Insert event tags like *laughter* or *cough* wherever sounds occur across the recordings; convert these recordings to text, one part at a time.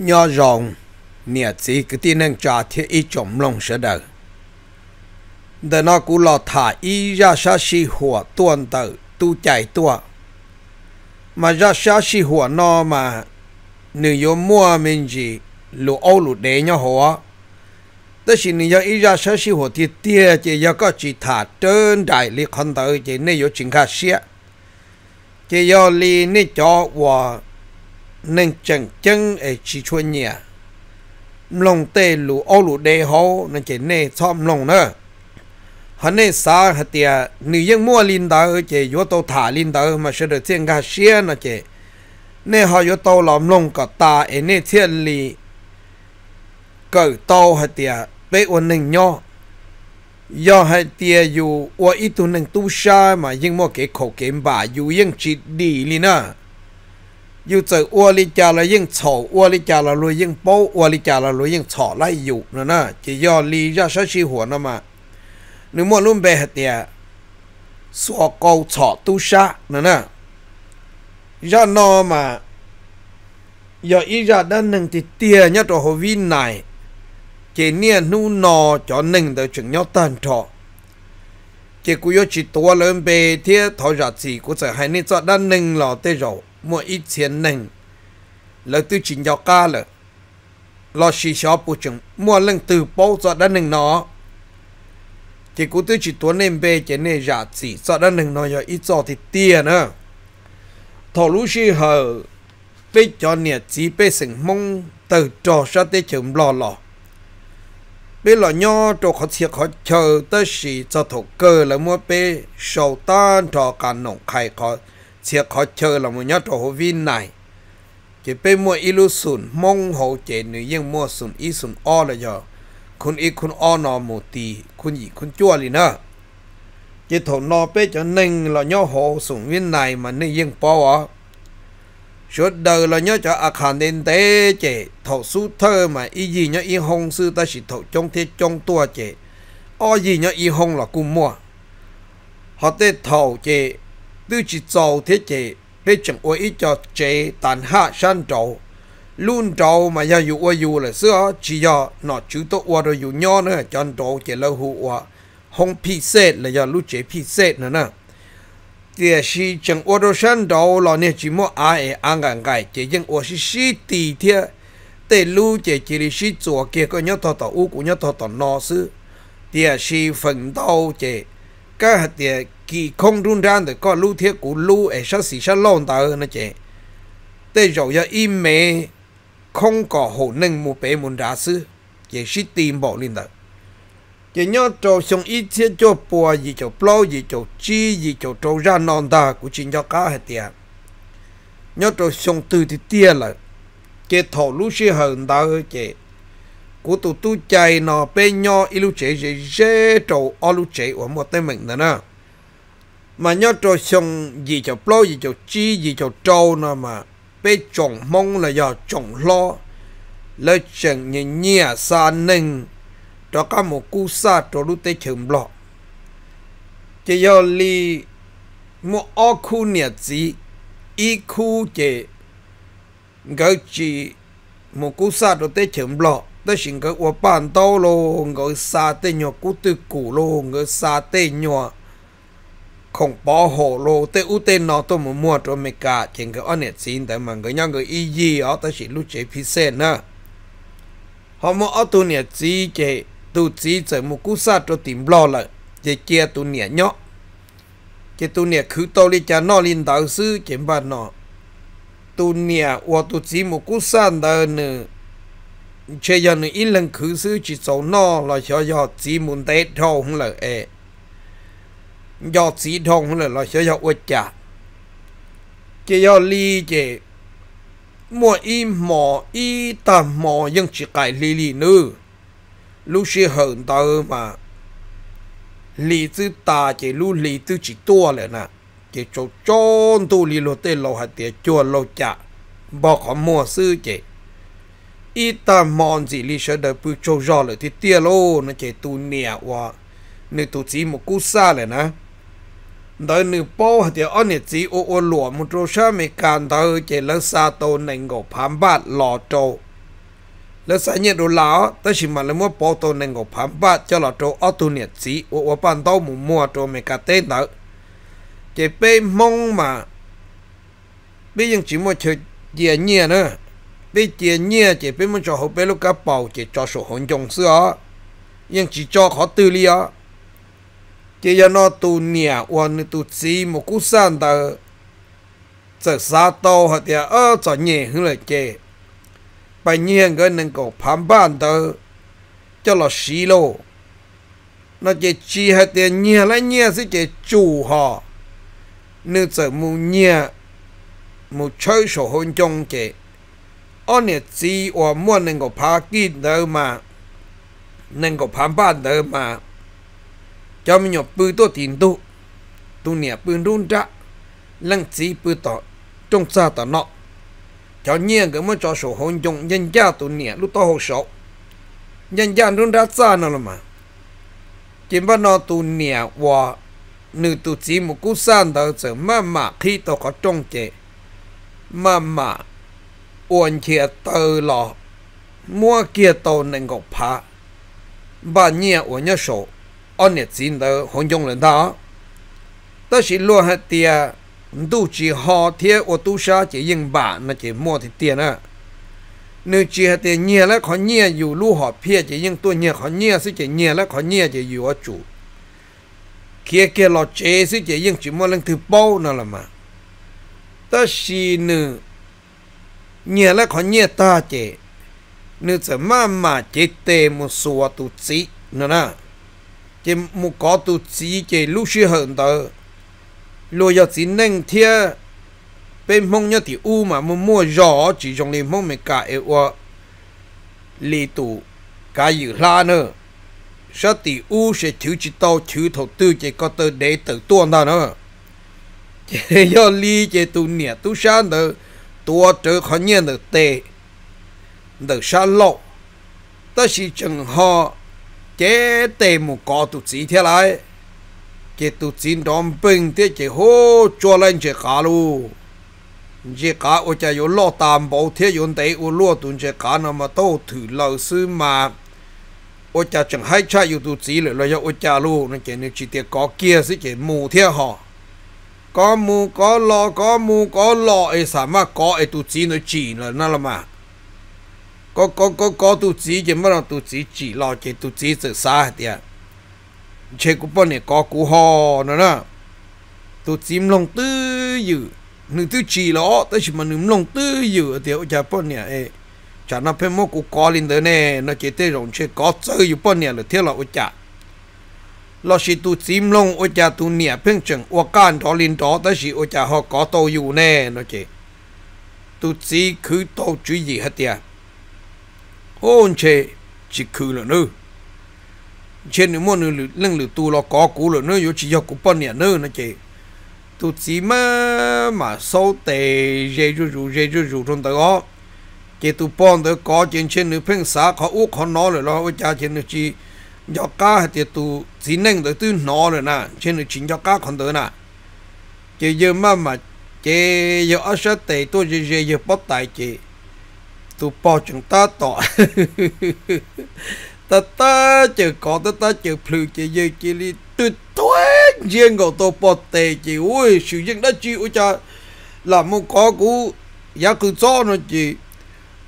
nhỏ rộng nè chỉ cứ tin năng trả thì ít chồng lòng sẽ đỡ để nó cũng lo thả ý ra xa si hùa tuần tử tu chạy tua mà ra xa si hùa nó mà nếu yếu mua mình gì lũ ô lũ đế nhau hùa tức là nếu yếu ý ra xa si hùa thì tia chỉ yếu có chỉ thả trơn đại lý khăn tử chỉ nếu yếu chính khá xía chỉ yếu lý nếu cho hòa nên chẳng chân ở chỉ chuyên nhà lòng tê lù ô lù đê hô nên chỉ nê xóm lòng nữa hắn nê xa hạt tìa nữ dân mua linh ở chế, yếu tố thả linh tờ mà sẽ được thiên gà xia nó chế, nê họ yếu tố lòng lòng cả ta ở nê thiên lì cỡ tàu hạt tìa bế ổn nâng nhò, do hai tia dù ua ít tu nâng tu sa mà nhưng mua cái khổ kiếm bà dù yên chỉ đi li na อยู่เจออวลิจาละยิ่งฉออวลิจาละรวยยิ่งโป้อวลิจาละรวยยิ่งฉอไล่อยู่นะนะจะย่อลีย่อชชีหัวนะมาหนึ่งมลุ่มเบหเตียสวกอฉอตุชะนะนะย่อนอมาย่ออีย่อด้านหนึ่งติเตียย่อตัวหัววินไหนเจเนี่ยนู่นนอจอหนึ่งเดี๋ยวจึงย่อตันทอเจกูย่อจิตตัวเริ่มเบเทียทอจัดสีกูจะให้นี่จอด้านหนึ่งหล่อเตยจ mua ít tiền nâng là tôi chính nhỏ ca là lo xì xó bù chừng mua lần từ bao giờ đã nâng nó thì cũng tôi chỉ tuấn em bê chế này giả chỉ giờ đã nâng nó giờ ít giờ thì tiền nữa thọ lũ xì hờ bê cho nè chỉ bê sừng mong từ trò ra tới chừng lò lò bê lò nho trò khó thiệt khó chờ tới xì cho thổ cơ là mua bê sầu tan trò cả nồng khai khó chia khó chơi là một nhát trò viên này chỉ bên mua ilu sùn mong hậu chế nữ yên mua sùn y sùn o là giờ คุณอีคุณอ้อนอมูตีคุณหยีคุณจั่วลีนะจะถนอเปจะหนึ่งเราย่อโหสูงวินในมันนี่ยิ่งปอวะชุดเดินเราย่อจะอาคารเดนเตเจถอสู้เธอมาอียีเนาะอีหงซื้อตาสิถอจงเทจงตัวเจอ้อยีเนาะอีหงหลอกุมมัวฮอเตถอเจ tư chỉ giàu thế chế để chẳng ôi cho chế tàn hạ san trầu luôn trầu mà nhà dụ ôi dụ là xưa chỉ do nó chú tốt ôi rồi dụ nho nữa cho anh trầu chế lâu hụ ôi hông phi xê là do lưu chế phi xê nữa nè thì chỉ chẳng ôi rồi san trầu là nè chỉ mua ai ăn gần gai chế chẳng ôi chỉ chỉ tì thiệt tê lưu chế chỉ là chỉ chùa kia có nhớ thọ tàu u cũng nhớ thọ tàu nọ xứ thì chỉ phần đầu chế các hạt tiền kỳ không run ran thì có lưu thiết của lưu ấy sẽ xí sẽ lon ta hơn chứ thế rồi giờ im mẹ không có hồ nâng một bé muốn ra sư chỉ sẽ tìm bỏ lên đó chỉ nhớ cho xong ít thiết cho bùa gì cho bao gì cho chi gì cho cho ra non ta của chính cho cá hết tiền nhớ cho xong từ thì tiền là chỉ thổ lưu sĩ hơn ta hơn chứ của tụi tôi chạy nó bên nhau lưu chế dễ chế trâu lưu chế ở một tên mình nữa nè mà nhớ cho xong gì cho lo gì cho chi gì cho trâu nữa mà bé chồng mong là do chồng lo lời chẳng nhẹ nhẹ xa à, nâng cho các một cú xa cho lúc tế chừng lo chỉ do li một ô khu nhẹ gì y khu chỉ gọi chỉ một cú xa cho tế chừng lo tới xin gọi ô bàn tàu lo gọi xa tế nhỏ cú tư cũ lo gọi xa tế nhỏ không bỏ hồ lô tê ưu tê nó tôi muốn mua cho mình cả trên cái anh xin tại mà người nhân người ý gì đó ta chỉ lúc chế phí xe nữa họ mua ở tu nhật gì chế tu chỉ chỉ một cú sát cho tìm lo lại chế chia tu nhật nhóc chế tu nhật cứ tôi đi cha nó linh đạo sư chế bà nó tu nhật và tu chỉ một cú sát đó nữa chế giờ nữa ít lần cứ sư chỉ số nó là cho giờ chỉ muốn tết thôi hông là ế do sĩ thông là lo sẽ do ua cha, chỉ do li chỉ mua y mò y tạm mò nhưng chỉ cài li li nữa lúc xưa hận ta mà li tư ta chỉ lúc li tư chỉ tua lại nè chỉ cho chôn tu li lo tê lo hạt tiệt chua lo cha, bỏ khó mua sư chỉ y tạm mòn gì li sẽ đợi bự cho rõ lại thì tia lô nó chỉ tu nè hoa, nên tu chỉ một cú xa lại nè đời nữ bố thì ông nhật chỉ ô ô lụa một trâu sa mì càng đời chỉ lỡ xa tô nành ngộ phám bát lò trâu lỡ xa nhiệt đồ lão tới chỉ mà lỡ mua bố tô nành ngộ phám bát cho lò trâu ô tu nhật chỉ ô ô bàn tàu mù mùa trâu mì cà tên đời chỉ bê mong mà bây giờ chỉ mua chơi dìa nhìa nữa bây dìa nhìa chỉ bê mua cho hậu bê lúc cá bầu chỉ cho sổ hồn dùng xưa nhưng chỉ cho khó tư lý á chỉ cho nó tu nhẹ quan tu chỉ một cú san ta sợ sa to hoặc là ở cho nhẹ hơn là chê bây nhiên cái nên có phán bản ta cho là xí lô nó chỉ chỉ hoặc là nhẹ lại nhẹ sẽ chỉ chủ họ nếu sợ mu nhẹ một chơi sổ hôn trong chê ở nhẹ chỉ hoặc muốn nên có phá kín đâu mà nên có phán bản đâu mà cho mình nhọc bư tổ tiền tu tu nẻ bư run ra lăng chỉ bư tỏ trong xa tỏ nọ cho nhiên cái mới cho số hôn chung nhân gia tu nẻ lúc to hồ số nhân gia run ra xa nó mà chỉ bắt nó tu nẻ hòa nữ tu chỉ một cú san đó giờ mà mà khi tao có trong chế mà mà uốn chia tờ lọ mua kia tàu nên gọc phá bà nhẹ uốn nhớ số ăn nhật xin đó hôn dung lên đó đó chỉ luôn hết tiền đủ chỉ họ thiệt ô tu sa chỉ yên bản là chỉ mua thì tiền à nếu chỉ hết tiền nhiều là khó nhiều อยู่ลู่ họ เพีย chỉ yên ตัว nhiều khó nhiều สิ chỉ là khó nhiều chỉ อยู่ ở chủ kia kia lo chế siết chỉ yên chỉ mua lên thứ bao nào là mà ta chỉ nữ nhiều là khó nhiều ta chế, nữ sẽ mà mà chế tê một số tu sĩ nữa nè chỉ một có tu chỉ chỉ lúc xưa hơn đó lo giờ chỉ nên thia bên mong nhớ thì u mà mua mua rõ chỉ trong liền mong mình cả yêu lì tụ cả dự la nữa sao thì u sẽ thiếu chỉ tao thiếu thầu tư chỉ có tờ để tự tuôn đó nữa chỉ *laughs* do lì chỉ tu nhẹ tu sáng đó tua trở khó nhiên được tệ được sao lộ ta chỉ chẳng họ chế tề một cọ tụ chỉ thế lại chế tụ chỉ đom bình thế chế hô cho lên chế cả luôn chế cả ô chả yếu lo tạm bảo thế yếu tế ô lo tụ chế cả nó mà tao thử lâu sư mà ô chả chẳng hay cha yếu tụ chỉ lại lo ô chả luôn nó chế nếu chỉ tiếc có kia sẽ chế mù thế họ có mù có lo có mù có lo ấy sao mà có ấy tụ chỉ nó chỉ là nó là mà có có có có tu chỉ chứ là tu sĩ chỉ lo chứ tu sĩ sự xa thì à chế cũng bọn này có cú ho nữa nè tu sĩ lòng tư dự nữ tư chỉ lo tới chỉ mà nữ lòng tư dự thì ở chả bọn này ấy chả nó phải mua cú có lên tới nè nó chế tới rộng chế có chơi dự bọn này là thế là ở cha. lo chỉ tu sĩ lòng ở cha tu nè phênh chừng ở can đó lên đó tới chỉ ở cha họ có tàu dự nè nó chế tu sĩ cứ tàu chú gì hết tiệt ôn chê chỉ khứ là nư trên những môn nữ lưng lử tu lo có cú là nư yếu chỉ do cú bận nhà nư nó chê tu chỉ mà mà sâu tệ dễ rú rú dê rú rú trong tới đó tu bận tới có trên trên nữ phèn xã khó uốc khó nó rồi lo với cha trên nữ chỉ do cá thì tu chỉ nên tới tu nó rồi nà, trên nữ chính do cá còn tới nà, chê giờ mà mà chê giờ ở sát tệ tôi dễ dễ bắt tài chê tụ bỏ chúng ta tỏ *laughs* ta ta chữ có ta ta chữ phu chữ dư chữ li tu tuế riêng của tôi bỏ tệ chị ui sử dụng đã chị ui cha là một có cú giá cứ cho nó chị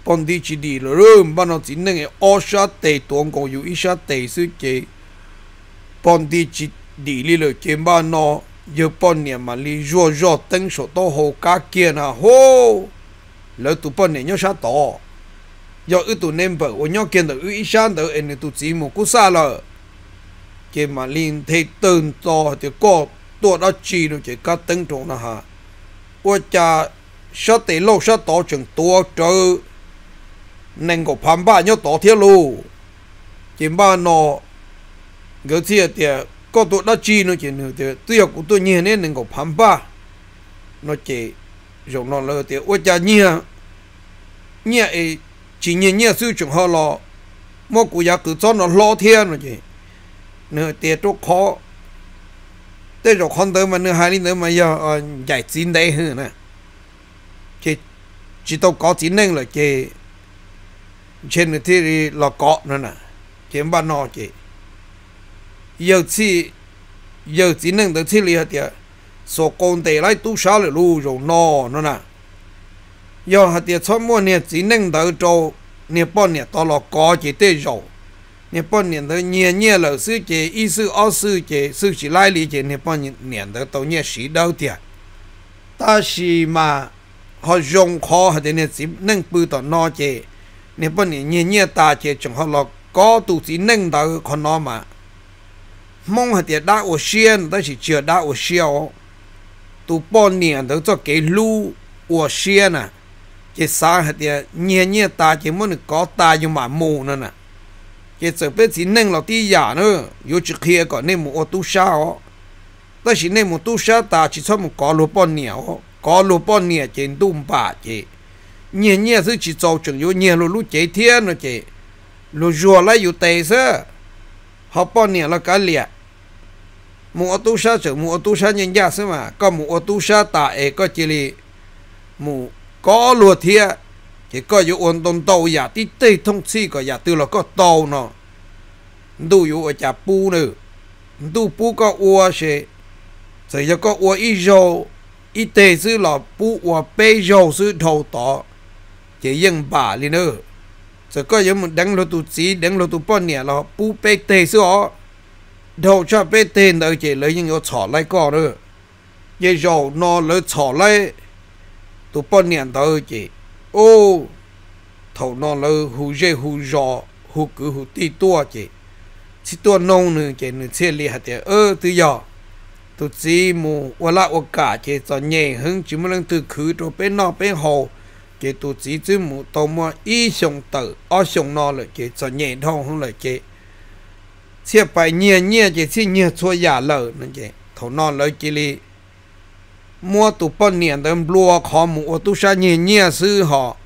bọn đi chị đi rồi bọn nó chỉ nên cái ô sa tệ tuồng cổ yếu ít sa tệ sư chị bọn đi chị đi li rồi chị bọn nó giờ bọn nhà mà li rùa rùa tăng số to hồ cá kia nà hô lỡ tụ bọn này nhớ sa tỏ giờ ư tụ nem bờ ô nhau kiến được ư ý sáng được anh tụ chỉ một cú xa lờ cái mà liên thế từng to thì có tua đó chi nó chỉ có tính trọng là hả ô cha sao tế lâu sao tổ chừng tua trừ nên có phàm ba nhau tổ thiết lù chỉ ba nó gỡ thiệt thì có tua đó chi nó chỉ nữa thì tuy học của tôi nhìn nên nên có phàm ba nó chỉ dùng nó lơ thì ô cha nhia nhia ai chỉ nhìn nhẹ siêu chuẩn họ lo mua cụ giá cứ cho nó lo thiên rồi chị nửa tiền chỗ khó tới rồi con tới mà nửa hai linh tới mà giờ ờ, giải chín đấy hơn nè chị chỉ tao có chín nên là chị trên thì thì là có nữa nè em ba nó chị giờ chỉ giờ chín nên tới chị liền thì số con tệ lại tu sao lại lu rồi nó nữa nè do hạt tiền cho mua nè chỉ nâng đầu trâu nè bao nè to lọ có chỉ tê rầu nè bao nè tới nhẹ nhẹ lỡ sư chế ý sư ó sư chế sư chỉ lai lý chế nè bao nè tới tàu nhẹ sĩ đâu tiền ta sĩ mà họ dùng khó hạt tiền nè chỉ nâng bự tàu nó chế nè bao nè nhẹ nhẹ ta chế chẳng họ lọ có tụ chỉ nâng đầu con nó mà mong hạt tiền đã ô xiên ta chỉ chưa đã ô xiêu tụ bao nè tới cho cái lưu ô xuyên à chỉ xa hết địa nhẹ nhẹ ta chỉ muốn có ta như mà mù nữa nè chỉ sợ biết chỉ nâng là tí giả nữa yêu chỉ kia còn nên một tu ó, đó chỉ nên một tu sao ta chỉ cho một có lúa bón ó, có lúa bón nhiều chỉ đun bả chỉ nhẹ nhẹ thứ chỉ cho chừng yêu nhẹ lúa lúa chế thiên nữa chỉ lúa rùa lại yêu tệ sơ họ bón nhiều là cái liệt mua tu sa chữ mua tu sa nhân gia sơ mà có mua tu sa ta ấy có chỉ li mua có lùa thia chỉ có dụ ôn tồn tàu giả tí tê thông si có giả từ là có tàu nó đủ dụ ở chả pu nữ đủ pu có ua sẽ sẽ cho có ua ít dầu ít tê sư là pu ua bê dầu sư đầu tỏ chỉ dân bà li nữa sẽ có dụ mình đánh lô tu sĩ đánh lô tu bọn nẻ là pu bê tê sư họ đầu cho bê tê nữa chỉ lấy những yếu chỏ lại có nữa dầu nó lấy chỏ lại tu bỏ niệm đó chị ô thầu nó lơ hù dê hù giò hù cứ hù ti tua chị chỉ tua nông nữa chị nữa xe li hạt ơ tự do tu chỉ mù ô la ô cả chị cho nhẹ hơn chỉ muốn lần từ khứ rồi bên nọ bên hồ chị tu chỉ chỉ mù tàu mà y sông tử ở sông nọ là chị cho nhẹ thông hơn là chị xe bài nhẹ nhẹ chị chỉ nhẹ chua giả lợ nữa chị thầu nó lơ chị li mua tụ bọn niệm đâm lùa khó mũ tụ sa nhẹ nhẹ sư họ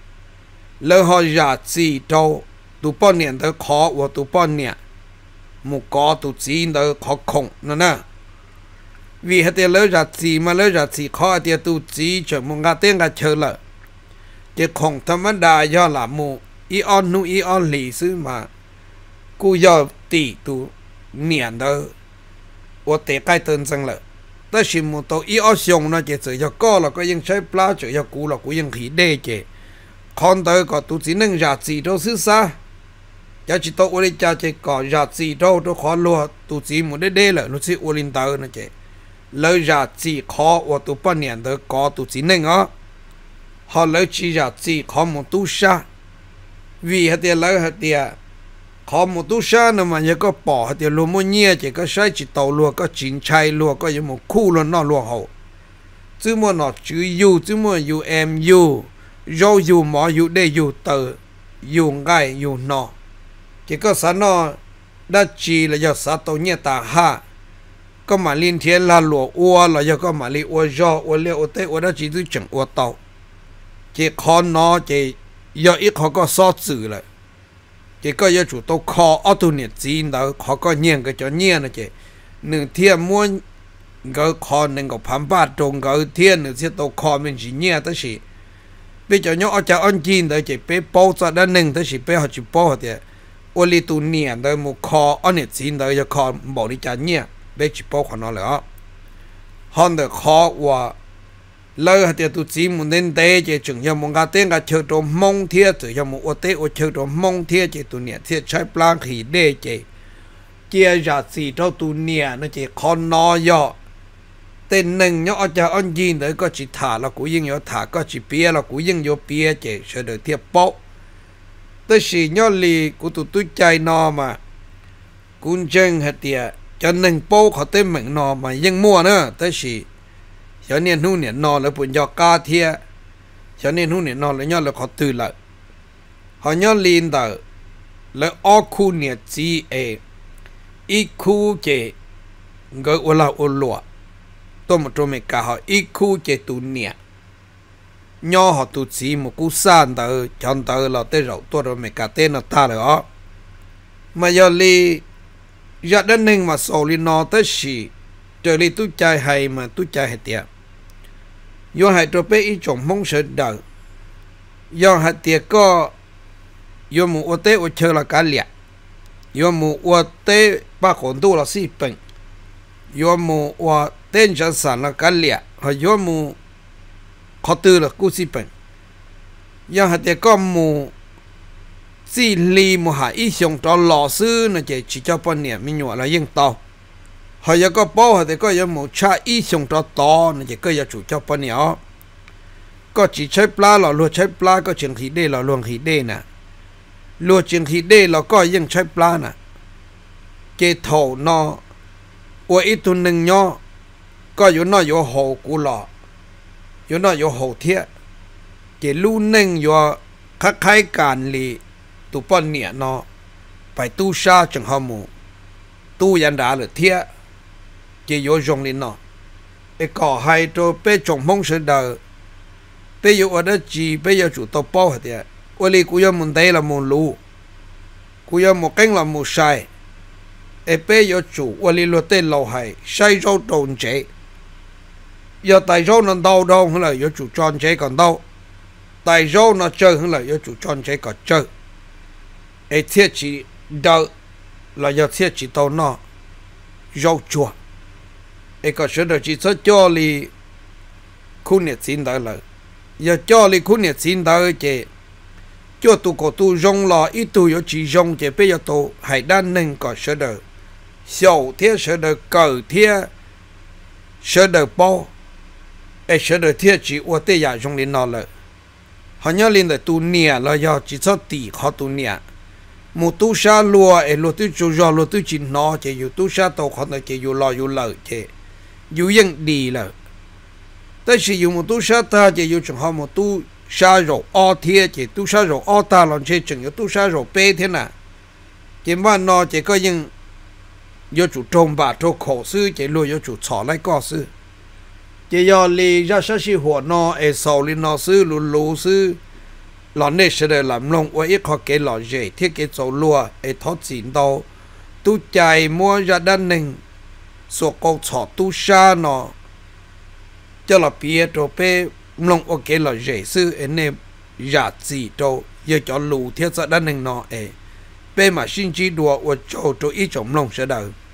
lỡ họ giả chỉ đâu tụ bọn niệm đâm khó và tụ bọn niệm mù có tụ chỉ đâm khó khổng nữa nè vì hết tiền lỡ giả chỉ mà lỡ giả chỉ khó tiền tụ chỉ chờ mù ngã tiền ngã chờ lỡ chỉ khổng thâm đà do là mù y on nu y on lì sư mà cú do tỷ tụ niệm đâm 我得该登真了。ta chỉ muốn tàu ý ở xong nó chế tự cho có là có những trái plá chỉ cho cũ là có những khí đê chế. con tới có tu chỉ nâng giá trị đâu xứ xa giá trị tàu ở đây cha chỉ có giá trị đâu đâu khó luôn tu chỉ muốn đê đê là nó chỉ ở lên tàu nó chế. lấy giá trị khó và tu bao nhiêu tới có tu chỉ nâng á họ lấy chỉ giá trị khó một tu xa vì hết tiền lấy hết tiền ขอมุตุชาเนี่ยมันยังก็ปอเดี๋ยวลมเงียเจก็ใช้จิตเตาลัวก็จินชัยลัวก็ยังมุคู่ลัวนอลัวเขาจื้อมันอจื้อยู่จื้อมัอยูเอ็มยูโยยู่หมอยู่ได้ยู่เตออยูง่ายยู่นอเจก็สานอดัจีแล้วยะสาตัวเนี่ยตาฮะาก็มาลินเทียนลาหลัวอัวแล้วก็มาลีอัวยออัวเลี้ยอัวเตอัวไดัจีตื้อจังอัวเตาเจคอนนอเจยออีกเขาก็ซอดสื่อเลย cái coi giờ chủ tàu kho ở tu nhiệt gì đó họ có nhiên cái cho nhiên là chị nửa thiên mua cái kho nên có phán ba trồng cái thiên nửa thiên tàu kho mình chỉ nhiên tới chỉ bây giờ nhớ ở chợ ăn chín đó chị bé bao giờ đã nâng tới chỉ bé họ chỉ bao thì ô li tu nhiệt đó mua kho ở nhiệt gì đó cho kho bảo đi cho nhiên bé chỉ bao khoản nó là hơn được kho và lơ hạt tiệt tu chỉ muốn nên tế chỉ chừng cho mong cái tên cái chơi đồ mong thiệt chỉ cho một ô tế ô chơi đồ mong thiệt chỉ tu niệm thiệt trái plan khí đê chỉ chia ra gì cho tu niệm nó chỉ con nó yo tên nâng nhỏ cho anh gì nữa có chỉ thả là cũng yên yo thả có chỉ bia là cũng yên yo bia chỉ sẽ được thiệt bốc tới chỉ nhỏ lì của tụi tôi chạy nó mà cũng chân hạt tiệt cho nên bốc họ tên mình nó mà yên mua nữa tới chỉ cho nên nu nè nó là bụi cho ca thiê cho nên nu nè nó là nhau là khó từ lại họ nhau liền tờ là ô khu nè chỉ ê ít khu chế ngỡ tôi mà trông mẹ cả họ ít khu chế tụ nè nhau họ tụ chỉ một cú san tờ chọn tờ là tê rậu tôi rồi mẹ cả tên ta rồi đó mà giờ li giờ đến nên mà sầu nó tới gì trời li tôi chạy hay mà tôi chạy hay tiệt ยองหายตัวเปอีจงมงเสดเดยองหาเตียก็ยอมูอเตอเชละกาเลียยอมูอเตปะาขนตัวละสี่เป็งยอมูอเต้นจันสันละกาเลียหายอมูขอตือละกูสี่เป็งยองหาเตียก็มูสี่ลีมูหาอีชงตอหล่อซื้อนะเจชิจ้าปนเนี่ยมีหนวดละยิ่งโตหายก็ป้อหายก็ยังหมูชาอีส่งตัวต่อนี่ก็ยังจู่เจ้าปนเนาะก็จีใช้ปลาหล่อรวดใช้ปลาก็เชียงขีเด้หล่อลวงขีเด้น่ะลวดเชียงขีเด้เราก็ยังใช้ปลาน่ะเกจถั่วนออวยตุนึงเนาะก็อยู่นอยอยู่หูกูหล่ออยู่นอยอยู่หูเทียเจลู่หนึ่งอยู่คล้ายๆการลีตุปนเนี่เนาะไปตู้ชาจังหอมูตู้ยันดาหรือเทีย chỉ yếu dùng lên nó cái cỏ hay cho bé trồng mong sự đời bé yếu ở đó chỉ bé yếu chủ tộc bao hết vậy ở đây cũng có một đây là một lũ cũng có một kinh là một sai cái bé yếu chủ ở đây là tên lâu hay sai râu trồng chế giờ tại râu nó đau đâu hơn là yếu chủ tròn chế còn đau tại râu nó chơi hơn là yếu chủ tròn chế còn chơi cái thiết chỉ đợi là giờ thiết chỉ tàu nó rau chuột ai có sửa đồ chỉ số cho li khu nhiệt xin đỡ lợi giờ cho li khu nhiệt xin đỡ chế cho tu có tu rong lò ít tu có chỉ rong chế bây giờ tu hãy đan nên có sửa đồ sầu thế sửa đồ cờ thế sửa đồ bao ai sửa đồ thế chỉ ua tê giả dạ rong lên nó lợi họ nhớ lên được tu nia là do chỉ số tỷ họ tu nia một tu sa lúa, ai lùa tu chú rò lùa tu chỉ nó chế dù tu sa tàu họ nó chế dù lo dù lợi chế dù yên đi là ta chỉ dùng một tu sa ta chỉ dùng trường hợp một tu sa rồi o thiê chỉ tu sa rồi o ta làm chỉ chừng tu sa rồi bê thế nào chỉ mà nó chỉ có những yo chủ trông bà trô khổ sư chỉ luôn yo chủ chó lại có sư chỉ yo li ra sa si hồ nó e sau li nó sư lù lù sư lọ nê sẽ được làm lông và ít khó kể lọ dễ thiết kế sầu lùa e thoát xin đâu tu chạy mua ra đan nình số câu chọ tu sa nó cho là bia đồ bê mông ok là dễ sư anh em giả gì đâu giờ cho lù thiết ra đan hình nó ấy bê mà xin chỉ đùa ở chỗ chỗ ít chỗ mông sẽ đời